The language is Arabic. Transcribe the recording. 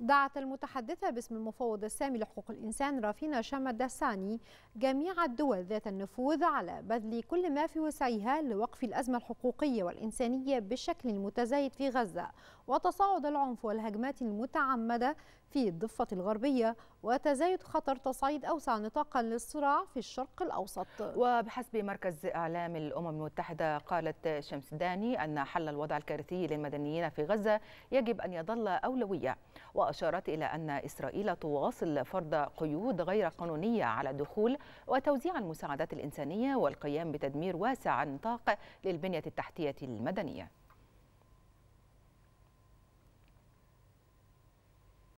دعت المتحدثة باسم المفوض السامي لحقوق الإنسان رافينا شاما داساني جميع الدول ذات النفوذ على بذل كل ما في وسعها لوقف الأزمة الحقوقية والإنسانية بالشكل المتزايد في غزة وتصاعد العنف والهجمات المتعمدة في الضفة الغربية وتزايد خطر تصعيد أوسع نطاقا للصراع في الشرق الأوسط وبحسب مركز إعلام الأمم المتحدة قالت شمس داني أن حل الوضع الكارثي للمدنيين في غزة يجب أن يظل أولوية وأشارت إلى أن إسرائيل تواصل فرض قيود غير قانونية على دخول وتوزيع المساعدات الإنسانية والقيام بتدمير واسع النطاق للبنية التحتية المدنية